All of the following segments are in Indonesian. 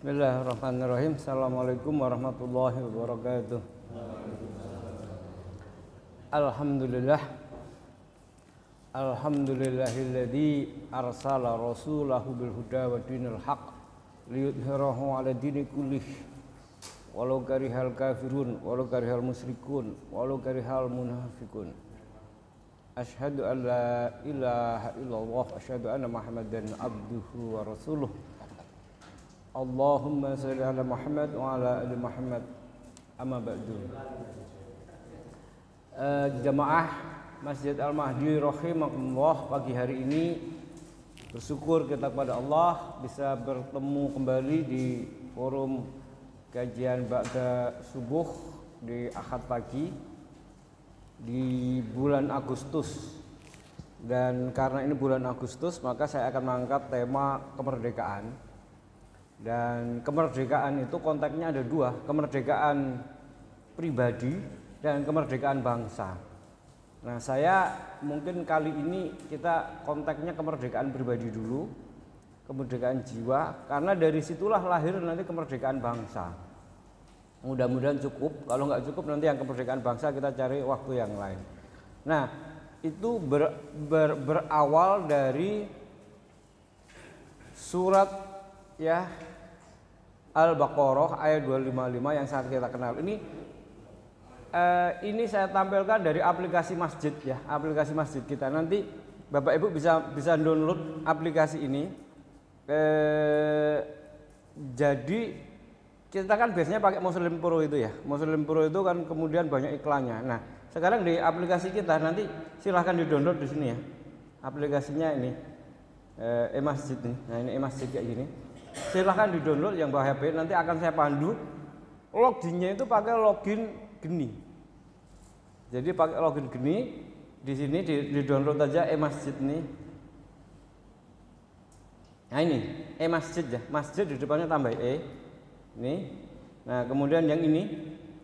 Bismillahirrahmanirrahim. Assalamualaikum warahmatullahi wabarakatuh. Alhamdulillah. Alhamdulillahilladzi arsala rasulahu bil huda wa dinil haq liyudhhirahu ala dini kullih walau karihal kafirun walau karihal musyrikun walau karihal munafikun. Asyhadu an la ilaha illallah asyhadu anna Muhammadan abduhu wa rasuluh. Allahumma salli ala Muhammad wa ala ali Muhammad amma ba'du uh, jamaah Masjid Al-Mahdi rahimakumullah pagi hari ini bersyukur kita kepada Allah bisa bertemu kembali di forum kajian Ba'da Subuh di Ahad pagi di bulan Agustus dan karena ini bulan Agustus maka saya akan mengangkat tema kemerdekaan dan kemerdekaan itu konteksnya ada dua, kemerdekaan pribadi dan kemerdekaan bangsa. Nah, saya mungkin kali ini kita konteksnya kemerdekaan pribadi dulu, kemerdekaan jiwa, karena dari situlah lahir nanti kemerdekaan bangsa. Mudah-mudahan cukup, kalau nggak cukup nanti yang kemerdekaan bangsa kita cari waktu yang lain. Nah, itu ber, ber, berawal dari surat ya Al-Baqarah ayat 255 yang sangat kita kenal. Ini eh, ini saya tampilkan dari aplikasi masjid ya, aplikasi masjid kita. Nanti Bapak Ibu bisa bisa download aplikasi ini. Eh, jadi kita kan biasanya pakai Muslim Pro itu ya. Muslim Pro itu kan kemudian banyak iklannya. Nah, sekarang di aplikasi kita nanti silahkan di-download di sini ya. Aplikasinya ini eh, e-masjid nih. Nah, ini e-masjid kayak gini silahkan di download yang bawa HP nanti akan saya pandu loginnya itu pakai login geni jadi pakai login geni di sini di, di download aja e masjid nih nah ini e masjid ya masjid di depannya tambah e ini nah kemudian yang ini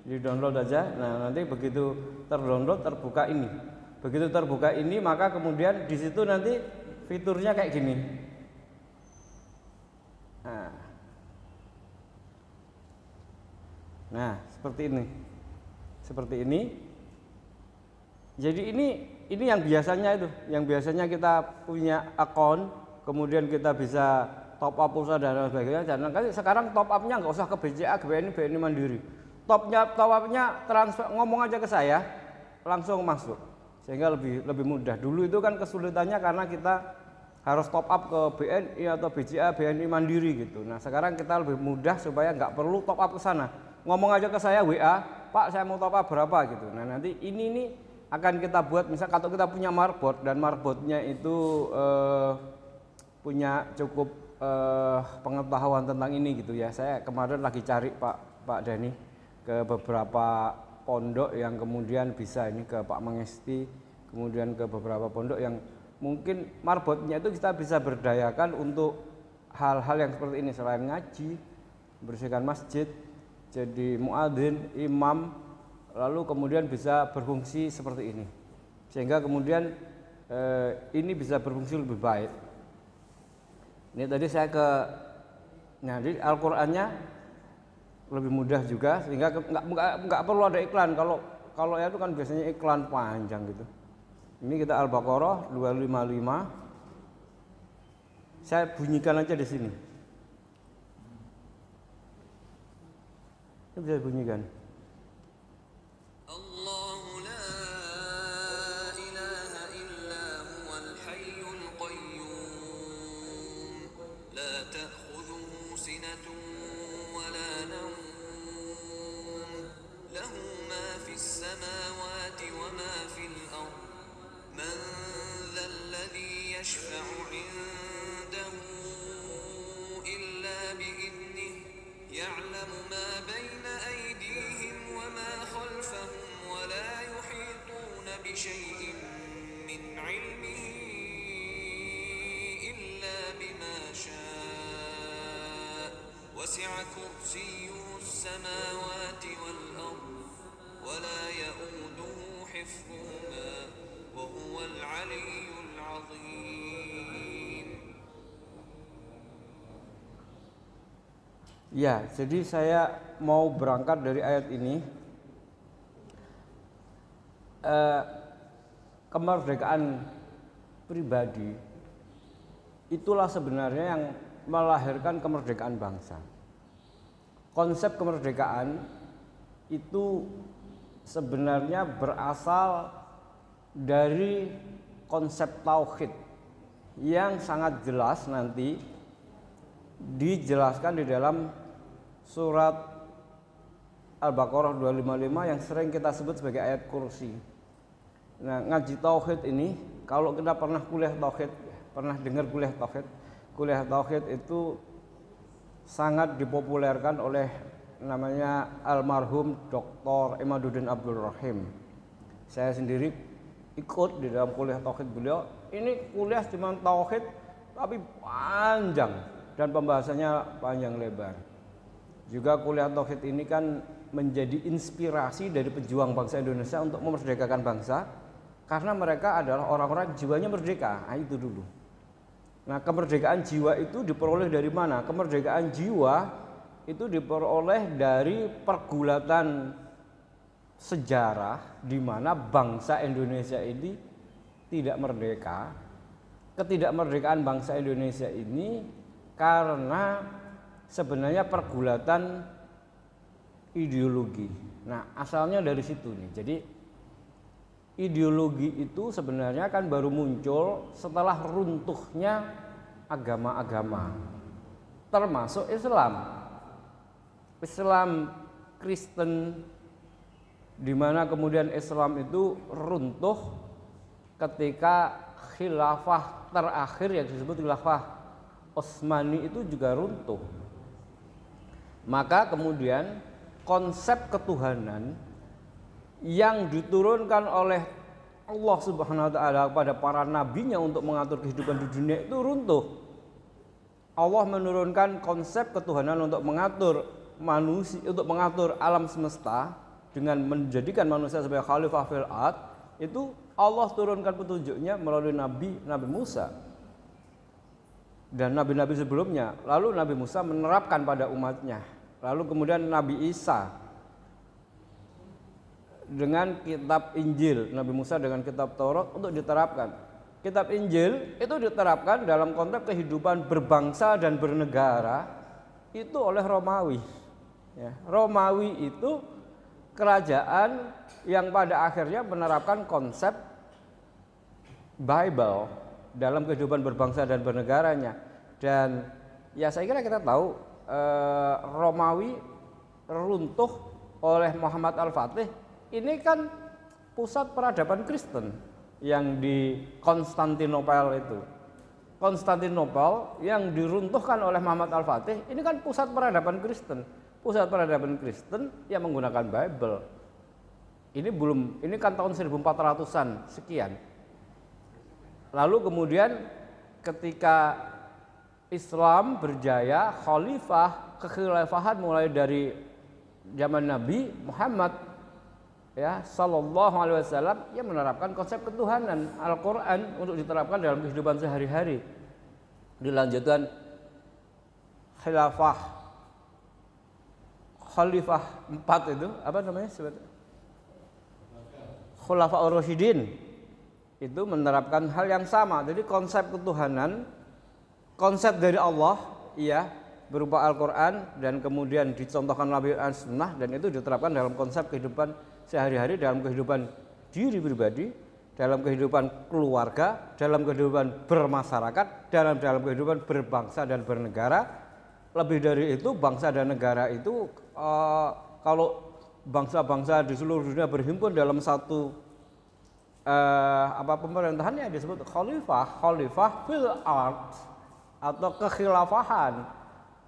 di download aja nah nanti begitu terdownload terbuka ini begitu terbuka ini maka kemudian di situ nanti fiturnya kayak gini Nah. nah, seperti ini seperti ini jadi ini ini yang biasanya itu yang biasanya kita punya akun kemudian kita bisa top up pulsa dan sebagainya jangan kali sekarang top upnya nggak usah ke BCA ke BNI BNI Mandiri topnya top upnya transfer ngomong aja ke saya langsung masuk sehingga lebih lebih mudah dulu itu kan kesulitannya karena kita harus top up ke BNI atau BCA, BNI Mandiri gitu. Nah sekarang kita lebih mudah supaya nggak perlu top up ke sana. Ngomong aja ke saya WA, Pak saya mau top up berapa gitu. Nah nanti ini nih akan kita buat misal kalau kita punya marbot dan marbotnya itu eh, punya cukup eh, pengetahuan tentang ini gitu ya. Saya kemarin lagi cari Pak Pak Dani ke beberapa pondok yang kemudian bisa ini ke Pak Mengesti, kemudian ke beberapa pondok yang mungkin marbotnya itu kita bisa berdayakan untuk hal-hal yang seperti ini selain ngaji membersihkan masjid jadi muadzin imam lalu kemudian bisa berfungsi seperti ini sehingga kemudian eh, ini bisa berfungsi lebih baik ini tadi saya ke nyari Al-Qur'annya lebih mudah juga sehingga nggak nggak perlu ada iklan kalau kalau ya itu kan biasanya iklan panjang gitu ini kita Al-Baqarah 255. Saya bunyikan aja di sini. Ini bisa bunyikan. Ya, jadi saya mau berangkat dari ayat ini. Uh, kemerdekaan pribadi itulah sebenarnya yang melahirkan kemerdekaan bangsa. Konsep kemerdekaan itu sebenarnya berasal dari konsep tauhid yang sangat jelas nanti dijelaskan di dalam surat Al-Baqarah 255 yang sering kita sebut sebagai ayat kursi. Nah, ngaji tauhid ini kalau kita pernah kuliah tauhid, pernah dengar kuliah tauhid, kuliah tauhid itu sangat dipopulerkan oleh namanya almarhum Dr. Imaduddin Abdul Rahim. Saya sendiri ikut di dalam kuliah tauhid beliau. Ini kuliah cuma tauhid tapi panjang dan pembahasannya panjang lebar. Juga kuliah tauhid ini kan menjadi inspirasi dari pejuang bangsa Indonesia untuk memerdekakan bangsa karena mereka adalah orang-orang jiwanya merdeka. Nah, itu dulu. Nah, kemerdekaan jiwa itu diperoleh dari mana? Kemerdekaan jiwa itu diperoleh dari pergulatan sejarah di mana bangsa Indonesia ini tidak merdeka. Ketidakmerdekaan bangsa Indonesia ini karena sebenarnya pergulatan ideologi. Nah, asalnya dari situ nih. Jadi ideologi itu sebenarnya kan baru muncul setelah runtuhnya agama-agama termasuk Islam Islam Kristen di mana kemudian Islam itu runtuh ketika khilafah terakhir yang disebut khilafah Osmani itu juga runtuh maka kemudian konsep ketuhanan yang diturunkan oleh Allah Subhanahu wa taala kepada para nabinya untuk mengatur kehidupan di dunia itu runtuh. Allah menurunkan konsep ketuhanan untuk mengatur manusia untuk mengatur alam semesta dengan menjadikan manusia sebagai khalifah fil ad itu Allah turunkan petunjuknya melalui nabi Nabi Musa dan nabi-nabi sebelumnya. Lalu Nabi Musa menerapkan pada umatnya. Lalu kemudian Nabi Isa dengan kitab Injil Nabi Musa dengan kitab Taurat untuk diterapkan. Kitab Injil itu diterapkan dalam konteks kehidupan berbangsa dan bernegara itu oleh Romawi. Ya, Romawi itu kerajaan yang pada akhirnya menerapkan konsep Bible dalam kehidupan berbangsa dan bernegaranya. Dan ya saya kira kita tahu eh, Romawi runtuh oleh Muhammad Al-Fatih ini kan pusat peradaban Kristen yang di Konstantinopel itu. Konstantinopel yang diruntuhkan oleh Muhammad Al-Fatih ini kan pusat peradaban Kristen. Pusat peradaban Kristen yang menggunakan Bible. Ini belum ini kan tahun 1400-an sekian. Lalu kemudian ketika Islam berjaya, khalifah kekhilafahan mulai dari zaman Nabi Muhammad ya sallallahu alaihi wasallam ia menerapkan konsep ketuhanan Al-Qur'an untuk diterapkan dalam kehidupan sehari-hari. Dilanjutkan khilafah khalifah empat itu apa namanya sebetulnya? Khulafa ar itu menerapkan hal yang sama. Jadi konsep ketuhanan konsep dari Allah ya berupa Al-Qur'an dan kemudian dicontohkan Nabi Al-Sunnah dan itu diterapkan dalam konsep kehidupan sehari-hari dalam kehidupan diri pribadi, dalam kehidupan keluarga, dalam kehidupan bermasyarakat, dalam dalam kehidupan berbangsa dan bernegara. Lebih dari itu, bangsa dan negara itu uh, kalau bangsa-bangsa di seluruh dunia berhimpun dalam satu uh, apa pemerintahannya disebut khalifah, khalifah fil art atau kekhilafahan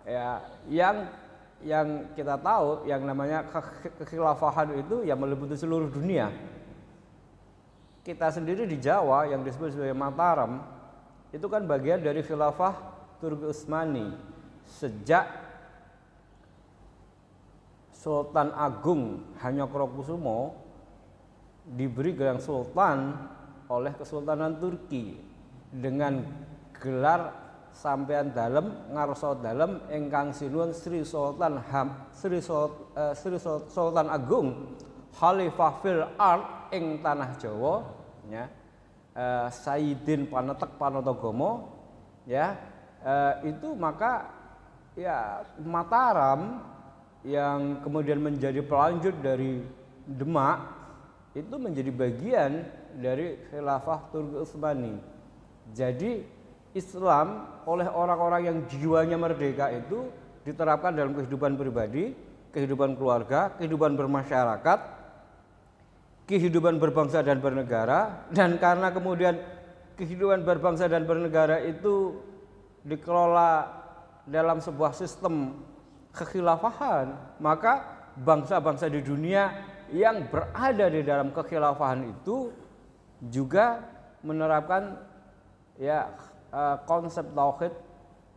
ya yang yang kita tahu yang namanya kekhilafahan itu yang meliputi seluruh dunia. Kita sendiri di Jawa yang disebut sebagai Mataram itu kan bagian dari khilafah Turki Utsmani sejak Sultan Agung Hanyokrokusumo diberi gelang sultan oleh Kesultanan Turki dengan gelar sampean dalem ngarsa dalem ingkang sinuwun Sri Sultan Ham Sri, Sultan, uh, eh, Sri Sultan Agung Khalifah fil art ing tanah Jawa ya uh, eh, Sayyidin Panetek Panotogomo ya uh, itu maka ya Mataram yang kemudian menjadi pelanjut dari Demak itu menjadi bagian dari khilafah Turki Utsmani. Jadi Islam oleh orang-orang yang jiwanya merdeka itu diterapkan dalam kehidupan pribadi, kehidupan keluarga, kehidupan bermasyarakat, kehidupan berbangsa dan bernegara dan karena kemudian kehidupan berbangsa dan bernegara itu dikelola dalam sebuah sistem kekhilafahan, maka bangsa-bangsa di dunia yang berada di dalam kekhilafahan itu juga menerapkan ya Eh, konsep tauhid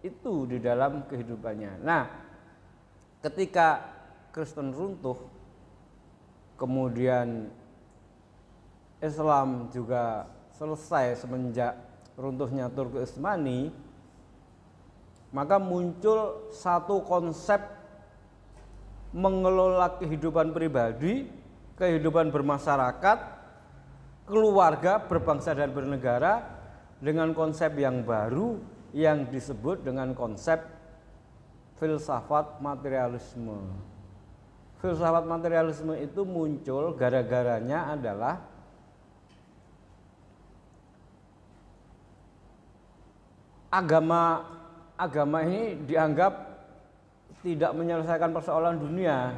itu di dalam kehidupannya. Nah, ketika Kristen runtuh, kemudian Islam juga selesai semenjak runtuhnya Turki Utsmani, maka muncul satu konsep mengelola kehidupan pribadi, kehidupan bermasyarakat, keluarga, berbangsa dan bernegara dengan konsep yang baru yang disebut dengan konsep filsafat materialisme. Filsafat materialisme itu muncul gara-garanya adalah agama agama ini dianggap tidak menyelesaikan persoalan dunia.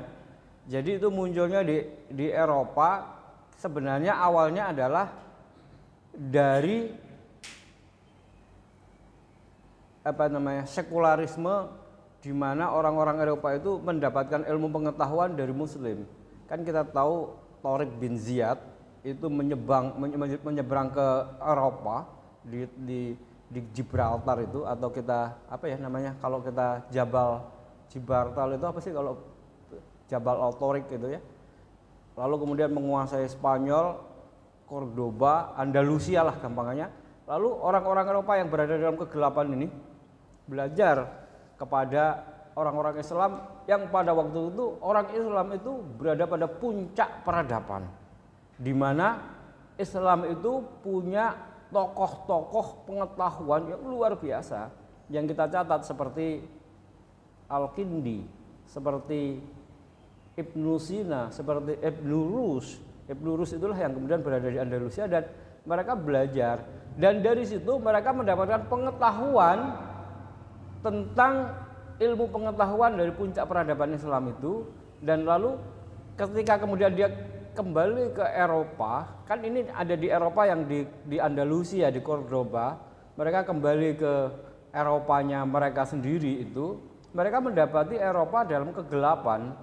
Jadi itu munculnya di di Eropa sebenarnya awalnya adalah dari apa namanya sekularisme di mana orang-orang Eropa itu mendapatkan ilmu pengetahuan dari Muslim. Kan kita tahu Torik bin Ziyad itu menyebang menyeberang ke Eropa di, di di Gibraltar itu atau kita apa ya namanya kalau kita Jabal Gibraltar itu apa sih kalau Jabal Al Torik gitu ya lalu kemudian menguasai Spanyol Cordoba Andalusia lah gampangnya lalu orang-orang Eropa yang berada dalam kegelapan ini belajar kepada orang-orang Islam yang pada waktu itu orang Islam itu berada pada puncak peradaban di mana Islam itu punya tokoh-tokoh pengetahuan yang luar biasa yang kita catat seperti Al-Kindi, seperti Ibnu Sina, seperti Ibnu Rus. Ibnu Rus itulah yang kemudian berada di Andalusia dan mereka belajar dan dari situ mereka mendapatkan pengetahuan tentang ilmu pengetahuan dari puncak peradaban Islam itu dan lalu ketika kemudian dia kembali ke Eropa, kan ini ada di Eropa yang di, di Andalusia, di Cordoba, mereka kembali ke Eropanya mereka sendiri itu, mereka mendapati Eropa dalam kegelapan.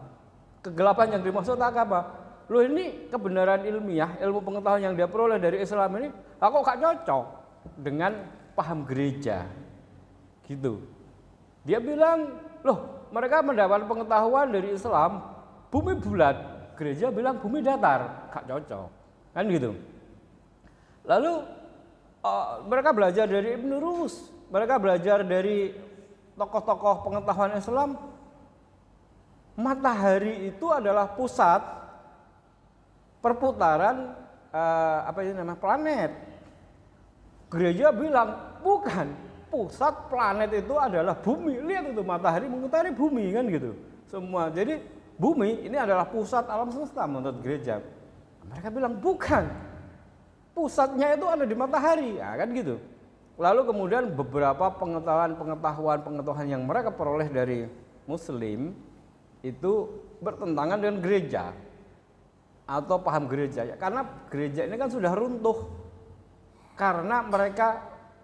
Kegelapan yang dimaksud tak apa? Loh ini kebenaran ilmiah, ilmu pengetahuan yang dia peroleh dari Islam ini, aku gak cocok dengan paham gereja. Gitu. Dia bilang, loh mereka mendapat pengetahuan dari Islam, bumi bulat, gereja bilang bumi datar, gak cocok. Kan gitu. Lalu uh, mereka belajar dari Ibn Rus, mereka belajar dari tokoh-tokoh pengetahuan Islam, matahari itu adalah pusat perputaran uh, apa ini namanya planet. Gereja bilang bukan, pusat planet itu adalah bumi. Lihat itu matahari mengutari bumi kan gitu. Semua. Jadi bumi ini adalah pusat alam semesta menurut gereja. Mereka bilang bukan. Pusatnya itu ada di matahari, ya, kan gitu. Lalu kemudian beberapa pengetahuan-pengetahuan pengetahuan yang mereka peroleh dari muslim itu bertentangan dengan gereja atau paham gereja ya karena gereja ini kan sudah runtuh karena mereka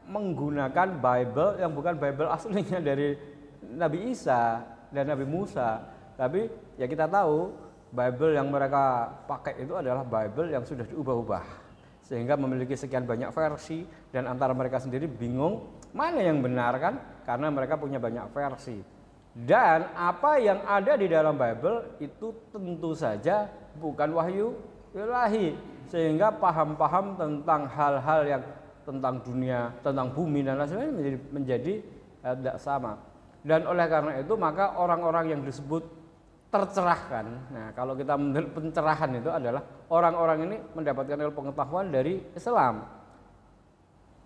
menggunakan Bible yang bukan Bible aslinya dari Nabi Isa dan Nabi Musa. Tapi ya kita tahu Bible yang mereka pakai itu adalah Bible yang sudah diubah-ubah sehingga memiliki sekian banyak versi dan antara mereka sendiri bingung mana yang benar kan karena mereka punya banyak versi. Dan apa yang ada di dalam Bible itu tentu saja bukan wahyu ilahi sehingga paham-paham tentang hal-hal yang tentang dunia, tentang bumi dan lain sebagainya menjadi, menjadi eh, tidak sama. Dan oleh karena itu maka orang-orang yang disebut tercerahkan. Nah, kalau kita menurut pencerahan itu adalah orang-orang ini mendapatkan ilmu pengetahuan dari Islam.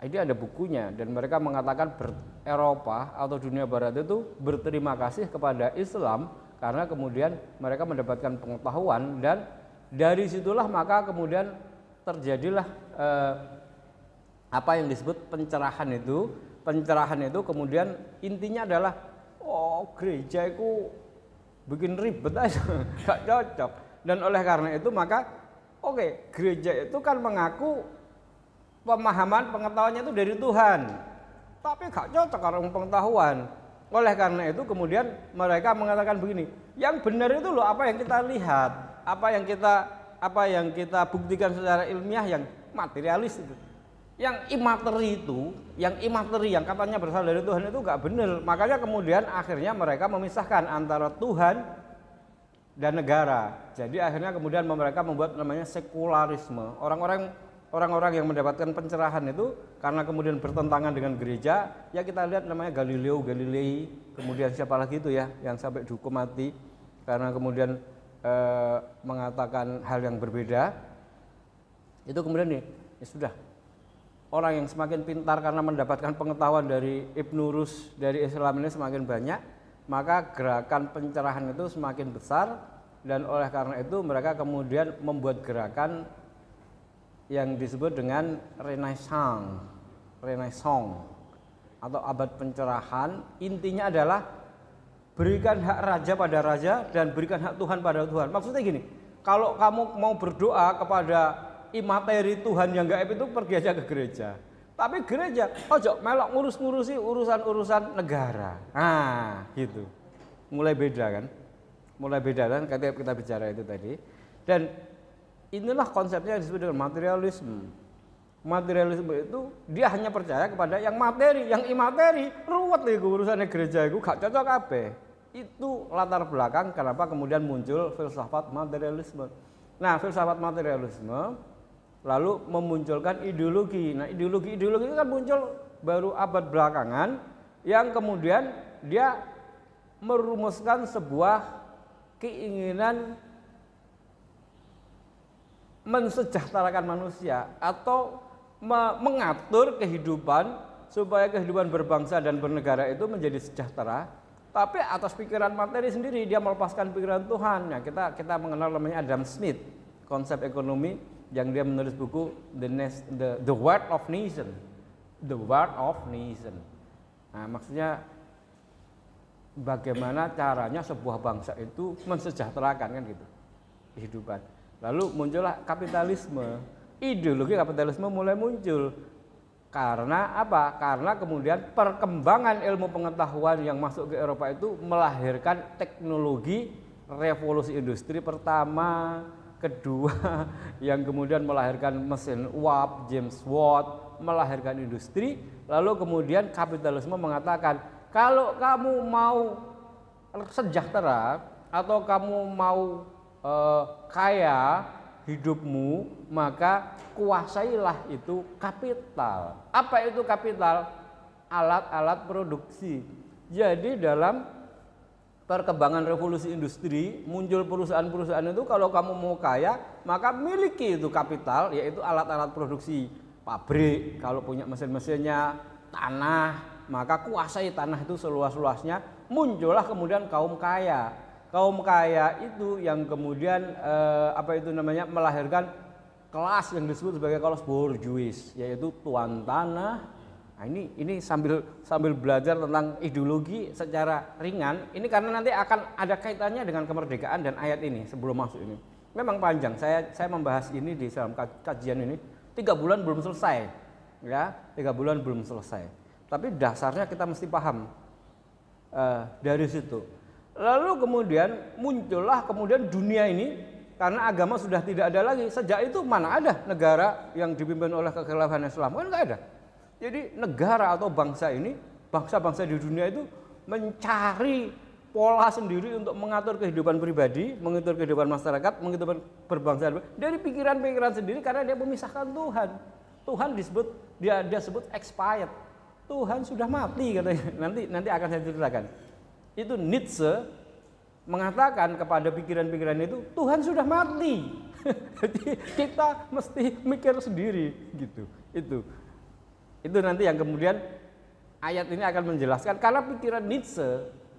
Ini ada bukunya dan mereka mengatakan ber Eropa atau dunia barat itu berterima kasih kepada Islam karena kemudian mereka mendapatkan pengetahuan dan dari situlah maka kemudian terjadilah eh, apa yang disebut pencerahan itu pencerahan itu kemudian intinya adalah oh gereja itu bikin ribet aja gak cocok dan oleh karena itu maka oke okay, gereja itu kan mengaku pemahaman pengetahuannya itu dari Tuhan tapi gak cocok karena pengetahuan oleh karena itu kemudian mereka mengatakan begini yang benar itu loh apa yang kita lihat apa yang kita apa yang kita buktikan secara ilmiah yang materialis itu yang imateri itu, yang imateri yang katanya berasal dari Tuhan itu gak benar. Makanya kemudian akhirnya mereka memisahkan antara Tuhan dan negara. Jadi akhirnya kemudian mereka membuat namanya sekularisme. Orang-orang orang-orang yang mendapatkan pencerahan itu karena kemudian bertentangan dengan gereja, ya kita lihat namanya Galileo Galilei, kemudian siapa lagi itu ya yang sampai dihukum mati karena kemudian eh, mengatakan hal yang berbeda. Itu kemudian nih, ya sudah orang yang semakin pintar karena mendapatkan pengetahuan dari Ibnu Rus dari Islam ini semakin banyak, maka gerakan pencerahan itu semakin besar dan oleh karena itu mereka kemudian membuat gerakan yang disebut dengan renaissance, renaissance atau abad pencerahan. Intinya adalah berikan hak raja pada raja dan berikan hak Tuhan pada Tuhan. Maksudnya gini, kalau kamu mau berdoa kepada imateri Tuhan yang gaib itu pergi aja ke gereja. Tapi gereja, ojo melok ngurus-ngurusi urusan-urusan negara. Nah, gitu. Mulai beda kan? Mulai beda kan ketika kita bicara itu tadi. Dan inilah konsepnya yang disebut dengan materialisme. Materialisme itu dia hanya percaya kepada yang materi, yang imateri, ruwet nih urusannya gereja itu gak cocok apa? Itu latar belakang kenapa kemudian muncul filsafat materialisme. Nah, filsafat materialisme lalu memunculkan ideologi. Nah, ideologi-ideologi itu kan muncul baru abad belakangan yang kemudian dia merumuskan sebuah keinginan mensejahterakan manusia atau mengatur kehidupan supaya kehidupan berbangsa dan bernegara itu menjadi sejahtera tapi atas pikiran materi sendiri dia melepaskan pikiran Tuhan. Nah, kita kita mengenal namanya Adam Smith, konsep ekonomi yang dia menulis buku The Nest, The The Word of Nation. The Word of Nation. Nah, maksudnya bagaimana caranya sebuah bangsa itu mensejahterakan kan gitu kehidupan. Lalu muncullah kapitalisme, ideologi kapitalisme mulai muncul. Karena apa? Karena kemudian perkembangan ilmu pengetahuan yang masuk ke Eropa itu melahirkan teknologi revolusi industri pertama, kedua yang kemudian melahirkan mesin uap James Watt melahirkan industri lalu kemudian kapitalisme mengatakan kalau kamu mau sejahtera atau kamu mau e, kaya hidupmu maka kuasailah itu kapital apa itu kapital alat-alat produksi jadi dalam perkembangan revolusi industri, muncul perusahaan-perusahaan itu kalau kamu mau kaya, maka miliki itu kapital yaitu alat-alat produksi, pabrik, kalau punya mesin-mesinnya, tanah, maka kuasai tanah itu seluas-luasnya, muncullah kemudian kaum kaya. Kaum kaya itu yang kemudian eh, apa itu namanya melahirkan kelas yang disebut sebagai kelas borjuis, yaitu tuan tanah, Nah, ini ini sambil sambil belajar tentang ideologi secara ringan, ini karena nanti akan ada kaitannya dengan kemerdekaan dan ayat ini sebelum masuk ini. Memang panjang. Saya saya membahas ini di dalam kajian ini tiga bulan belum selesai, ya tiga bulan belum selesai. Tapi dasarnya kita mesti paham uh, dari situ. Lalu kemudian muncullah kemudian dunia ini karena agama sudah tidak ada lagi. Sejak itu mana ada negara yang dipimpin oleh kekhilafan Islam? Kan nggak ada jadi negara atau bangsa ini, bangsa-bangsa di dunia itu mencari pola sendiri untuk mengatur kehidupan pribadi, mengatur kehidupan masyarakat, mengatur berbangsa dari pikiran-pikiran sendiri karena dia memisahkan Tuhan. Tuhan disebut dia dia sebut expired. Tuhan sudah mati katanya. Nanti nanti akan saya ceritakan. Itu Nietzsche mengatakan kepada pikiran-pikiran itu Tuhan sudah mati. Jadi kita mesti mikir sendiri gitu. Itu. Itu nanti yang kemudian ayat ini akan menjelaskan karena pikiran Nietzsche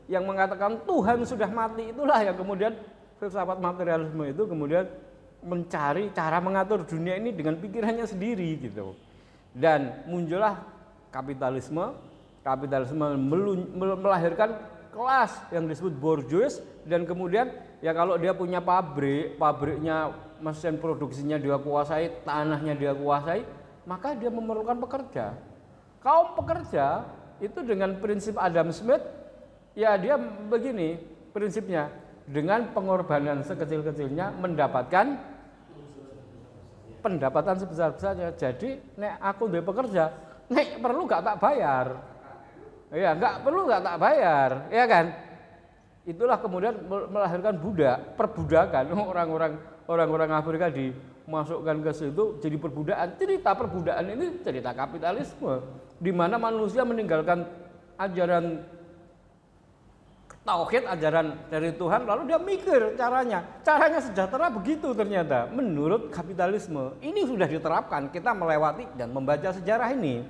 yang mengatakan Tuhan sudah mati itulah yang kemudian filsafat materialisme itu kemudian mencari cara mengatur dunia ini dengan pikirannya sendiri gitu. Dan muncullah kapitalisme, kapitalisme melahirkan kelas yang disebut borjuis dan kemudian ya kalau dia punya pabrik, pabriknya mesin produksinya dia kuasai, tanahnya dia kuasai, maka dia memerlukan pekerja. Kaum pekerja itu dengan prinsip Adam Smith, ya dia begini prinsipnya, dengan pengorbanan sekecil-kecilnya mendapatkan pendapatan sebesar-besarnya. Jadi nek aku dia pekerja, nek perlu gak tak bayar. Ya, gak perlu gak tak bayar, ya kan? Itulah kemudian melahirkan budak, perbudakan orang-orang orang-orang Afrika di masukkan ke situ jadi perbudakan. Cerita perbudakan ini cerita kapitalisme di mana manusia meninggalkan ajaran tauhid, ajaran dari Tuhan lalu dia mikir caranya. Caranya sejahtera begitu ternyata menurut kapitalisme. Ini sudah diterapkan, kita melewati dan membaca sejarah ini.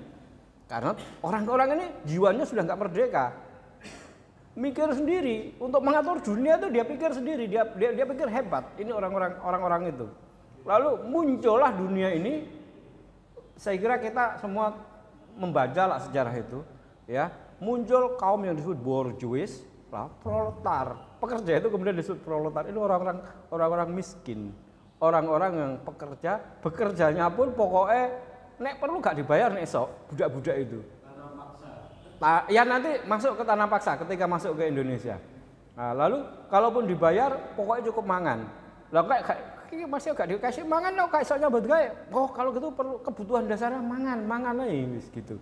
Karena orang-orang ini jiwanya sudah nggak merdeka. Mikir sendiri untuk mengatur dunia itu dia pikir sendiri, dia dia, dia pikir hebat. Ini orang-orang orang-orang itu. Lalu muncullah dunia ini. Saya kira kita semua membaca lah sejarah itu, ya. Muncul kaum yang disebut borjuis, lah, proletar. Pekerja itu kemudian disebut proletar. itu orang-orang orang-orang miskin, orang-orang yang pekerja, bekerjanya pun pokoknya nek perlu gak dibayar nek esok budak-budak itu. Tanah paksa. Ta ya nanti masuk ke tanah paksa ketika masuk ke Indonesia. Nah, lalu kalaupun dibayar pokoknya cukup mangan. Lah kayak ini masih agak dikasih mangan no kayak soalnya buat Oh kalau gitu perlu kebutuhan dasar mangan, mangan aja wis gitu.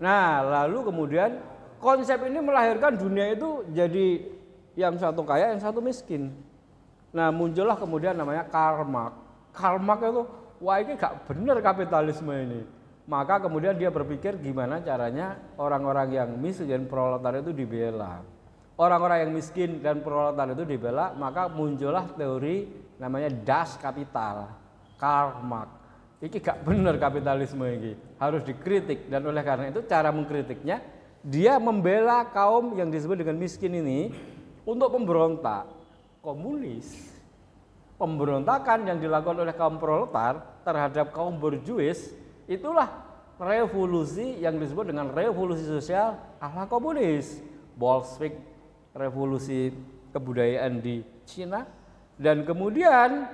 Nah lalu kemudian konsep ini melahirkan dunia itu jadi yang satu kaya, yang satu miskin. Nah muncullah kemudian namanya karma. Karma itu wah ini gak bener kapitalisme ini. Maka kemudian dia berpikir gimana caranya orang-orang yang miskin dan proletar itu dibela. Orang-orang yang miskin dan proletar itu dibela, maka muncullah teori namanya das kapital Karl Marx ini gak benar kapitalisme ini harus dikritik dan oleh karena itu cara mengkritiknya dia membela kaum yang disebut dengan miskin ini untuk pemberontak komunis pemberontakan yang dilakukan oleh kaum proletar terhadap kaum berjuis itulah revolusi yang disebut dengan revolusi sosial ala komunis Bolshevik revolusi kebudayaan di Cina dan kemudian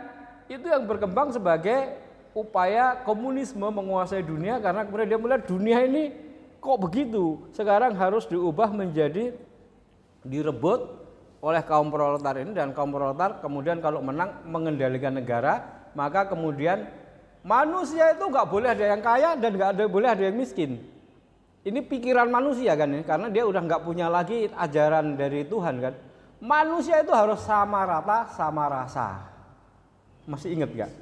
itu yang berkembang sebagai upaya komunisme menguasai dunia karena kemudian dia melihat dunia ini kok begitu. Sekarang harus diubah menjadi direbut oleh kaum proletar ini dan kaum proletar kemudian kalau menang mengendalikan negara maka kemudian manusia itu nggak boleh ada yang kaya dan nggak ada boleh ada yang miskin ini pikiran manusia kan ini karena dia udah nggak punya lagi ajaran dari Tuhan kan Manusia itu harus sama rata, sama rasa. Masih inget gak?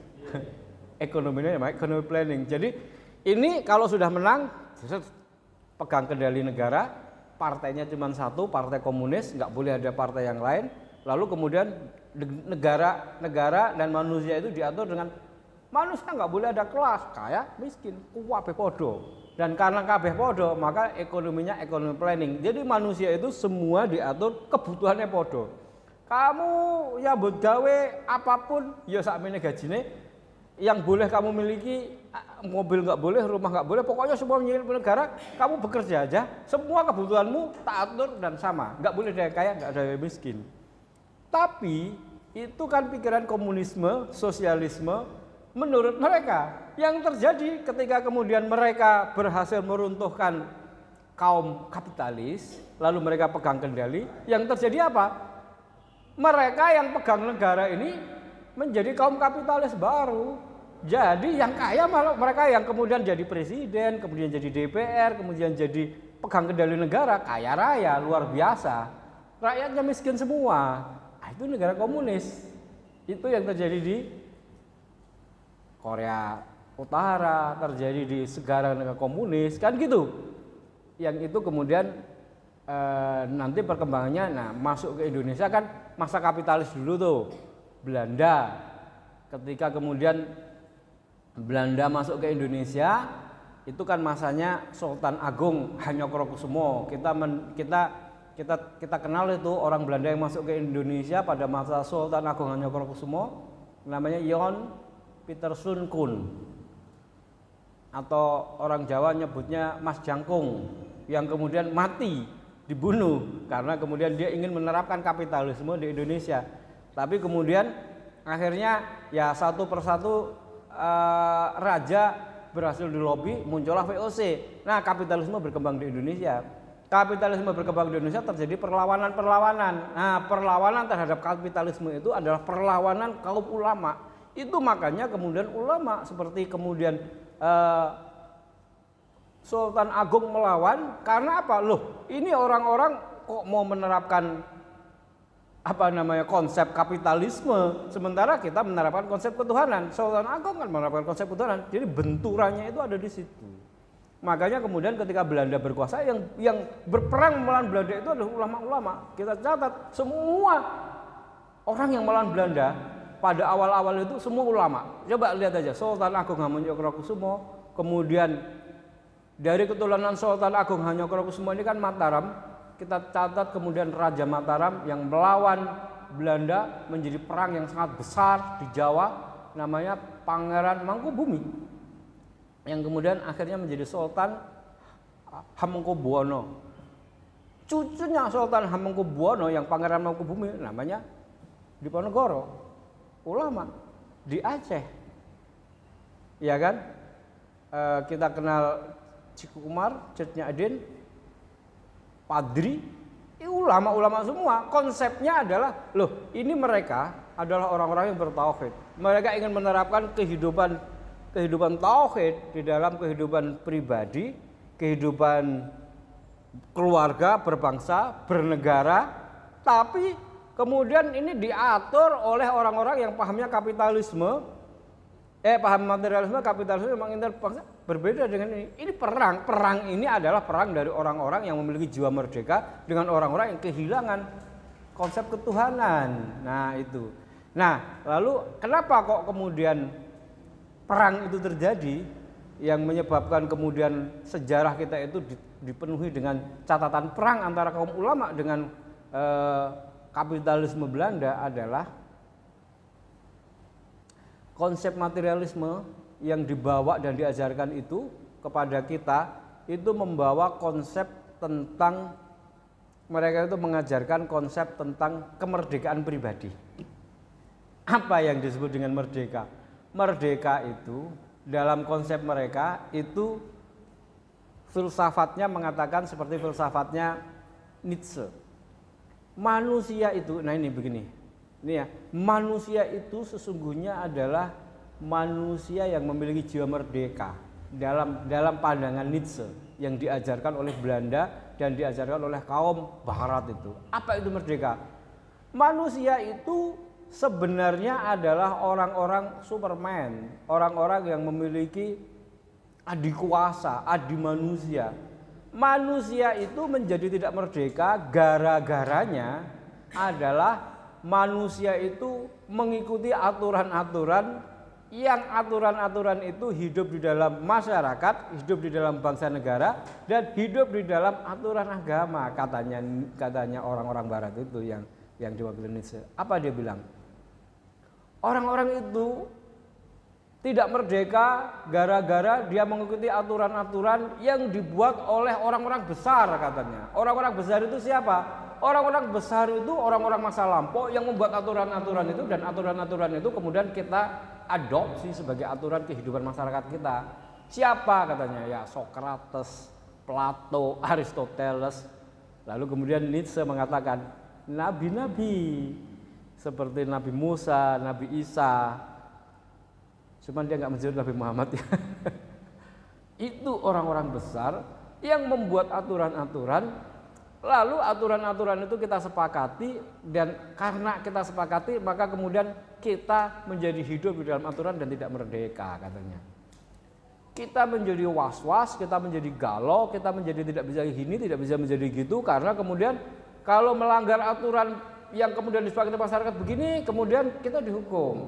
Ekonominya ya, ekonomi planning. Jadi ini kalau sudah menang, pegang kendali negara, partainya cuma satu, partai komunis, nggak boleh ada partai yang lain. Lalu kemudian negara, negara dan manusia itu diatur dengan manusia nggak boleh ada kelas kaya miskin kuat bodoh dan karena kabeh podo maka ekonominya ekonomi planning jadi manusia itu semua diatur kebutuhannya podo kamu ya gawe apapun ya saat ini gajine yang boleh kamu miliki mobil nggak boleh rumah nggak boleh pokoknya semua milik negara kamu bekerja aja semua kebutuhanmu tak atur dan sama nggak boleh ada kaya nggak ada yang miskin tapi itu kan pikiran komunisme sosialisme menurut mereka. Yang terjadi ketika kemudian mereka berhasil meruntuhkan kaum kapitalis, lalu mereka pegang kendali, yang terjadi apa? Mereka yang pegang negara ini menjadi kaum kapitalis baru. Jadi yang kaya malah mereka yang kemudian jadi presiden, kemudian jadi DPR, kemudian jadi pegang kendali negara, kaya raya, luar biasa. Rakyatnya miskin semua. Ah, itu negara komunis. Itu yang terjadi di Korea Utara, terjadi di segala negara komunis, kan gitu. Yang itu kemudian e, nanti perkembangannya, nah masuk ke Indonesia kan masa kapitalis dulu tuh, Belanda. Ketika kemudian Belanda masuk ke Indonesia, itu kan masanya Sultan Agung Hanyokrokusumo. Kita men, kita kita kita kenal itu orang Belanda yang masuk ke Indonesia pada masa Sultan Agung Hanyokrokusumo namanya Yon Peter Sun Kun atau orang Jawa nyebutnya Mas Jangkung yang kemudian mati dibunuh karena kemudian dia ingin menerapkan kapitalisme di Indonesia tapi kemudian akhirnya ya satu persatu eh, raja berhasil dilobi muncullah VOC nah kapitalisme berkembang di Indonesia kapitalisme berkembang di Indonesia terjadi perlawanan-perlawanan. Nah, perlawanan terhadap kapitalisme itu adalah perlawanan kaum ulama. Itu makanya kemudian ulama seperti kemudian uh, Sultan Agung melawan karena apa? Loh, ini orang-orang kok mau menerapkan apa namanya konsep kapitalisme sementara kita menerapkan konsep ketuhanan Sultan Agung kan menerapkan konsep ketuhanan jadi benturannya itu ada di situ makanya kemudian ketika Belanda berkuasa yang yang berperang melawan Belanda itu adalah ulama-ulama kita catat semua orang yang melawan Belanda pada awal-awal itu semua ulama. Coba lihat aja Sultan Agung Hamanyokrokusumo, kemudian dari keturunan Sultan Agung Hamanyokrokusumo ini kan Mataram, kita catat kemudian Raja Mataram yang melawan Belanda menjadi perang yang sangat besar di Jawa namanya Pangeran Mangkubumi yang kemudian akhirnya menjadi Sultan Hamengkubuwono. Cucunya Sultan Hamengkubuwono yang Pangeran Mangkubumi namanya Diponegoro ulama di Aceh. Ya kan? E, kita kenal Ciku Umar, Cetnya Adin, Padri, ulama-ulama semua. Konsepnya adalah, loh ini mereka adalah orang-orang yang bertauhid. Mereka ingin menerapkan kehidupan kehidupan tauhid di dalam kehidupan pribadi, kehidupan keluarga, berbangsa, bernegara, tapi Kemudian ini diatur oleh orang-orang yang pahamnya kapitalisme, eh paham materialisme, kapitalisme memang interpaksa berbeda dengan ini. Ini perang, perang ini adalah perang dari orang-orang yang memiliki jiwa merdeka dengan orang-orang yang kehilangan konsep ketuhanan. Nah itu. Nah lalu kenapa kok kemudian perang itu terjadi yang menyebabkan kemudian sejarah kita itu dipenuhi dengan catatan perang antara kaum ulama dengan eh, kapitalisme Belanda adalah konsep materialisme yang dibawa dan diajarkan itu kepada kita itu membawa konsep tentang mereka itu mengajarkan konsep tentang kemerdekaan pribadi. Apa yang disebut dengan merdeka? Merdeka itu dalam konsep mereka itu filsafatnya mengatakan seperti filsafatnya Nietzsche manusia itu nah ini begini ini ya manusia itu sesungguhnya adalah manusia yang memiliki jiwa merdeka dalam dalam pandangan Nietzsche yang diajarkan oleh Belanda dan diajarkan oleh kaum Barat itu apa itu merdeka manusia itu sebenarnya adalah orang-orang Superman orang-orang yang memiliki adi kuasa adi manusia manusia itu menjadi tidak merdeka gara-garanya adalah manusia itu mengikuti aturan-aturan yang aturan-aturan itu hidup di dalam masyarakat, hidup di dalam bangsa negara dan hidup di dalam aturan agama katanya katanya orang-orang barat itu yang yang diwakili Nietzsche. Apa dia bilang? Orang-orang itu tidak merdeka gara-gara dia mengikuti aturan-aturan yang dibuat oleh orang-orang besar katanya. Orang-orang besar itu siapa? Orang-orang besar itu orang-orang masa lampau yang membuat aturan-aturan itu dan aturan-aturan itu kemudian kita adopsi sebagai aturan kehidupan masyarakat kita. Siapa katanya? Ya Socrates, Plato, Aristoteles. Lalu kemudian Nietzsche mengatakan nabi-nabi seperti Nabi Musa, Nabi Isa, Cuman dia nggak menjadi Nabi Muhammad ya. itu orang-orang besar yang membuat aturan-aturan lalu aturan-aturan itu kita sepakati dan karena kita sepakati maka kemudian kita menjadi hidup di dalam aturan dan tidak merdeka katanya kita menjadi was-was, kita menjadi galau, kita menjadi tidak bisa gini, tidak bisa menjadi gitu karena kemudian kalau melanggar aturan yang kemudian disepakati masyarakat begini, kemudian kita dihukum.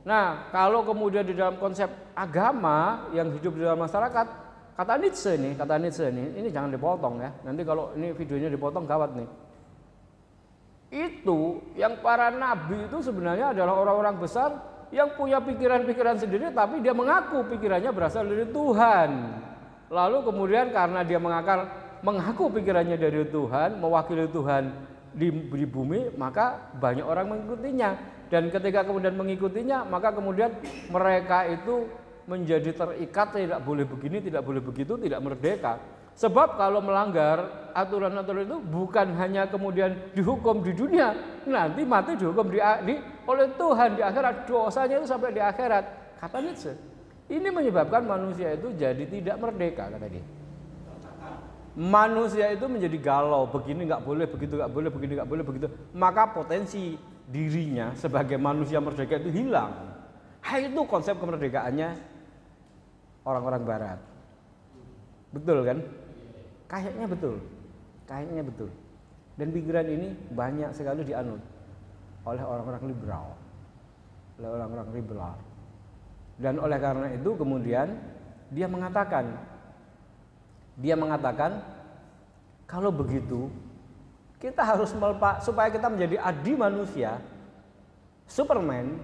Nah, kalau kemudian di dalam konsep agama yang hidup di dalam masyarakat, kata Nietzsche nih, kata Nietzsche nih, ini jangan dipotong ya. Nanti kalau ini videonya dipotong gawat nih. Itu yang para nabi itu sebenarnya adalah orang-orang besar yang punya pikiran-pikiran sendiri tapi dia mengaku pikirannya berasal dari Tuhan. Lalu kemudian karena dia mengakar mengaku pikirannya dari Tuhan, mewakili Tuhan di, di bumi, maka banyak orang mengikutinya dan ketika kemudian mengikutinya maka kemudian mereka itu menjadi terikat tidak boleh begini tidak boleh begitu tidak merdeka sebab kalau melanggar aturan-aturan itu bukan hanya kemudian dihukum di dunia nanti mati dihukum di, di oleh Tuhan di akhirat dosanya itu sampai di akhirat kata Nietzsche ini menyebabkan manusia itu jadi tidak merdeka kata dia manusia itu menjadi galau begini nggak boleh begitu nggak boleh begini nggak boleh begitu maka potensi dirinya sebagai manusia merdeka itu hilang. Hai itu konsep kemerdekaannya orang-orang barat. Betul kan? Kayaknya betul. Kayaknya betul. Dan pikiran ini banyak sekali dianut oleh orang-orang liberal. Oleh orang-orang liberal. Dan oleh karena itu kemudian dia mengatakan dia mengatakan kalau begitu kita harus melepak supaya kita menjadi adi manusia, Superman,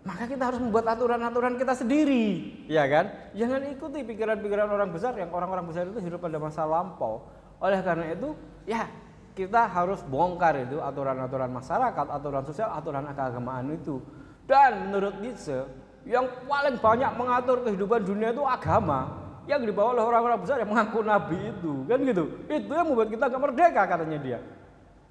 maka kita harus membuat aturan-aturan kita sendiri, ya kan? Jangan ikuti pikiran-pikiran orang besar yang orang-orang besar itu hidup pada masa lampau. Oleh karena itu, ya kita harus bongkar itu aturan-aturan masyarakat, aturan sosial, aturan keagamaan itu. Dan menurut Nietzsche, yang paling banyak mengatur kehidupan dunia itu agama yang dibawa oleh orang-orang besar yang mengaku nabi itu kan gitu itu yang membuat kita gak merdeka katanya dia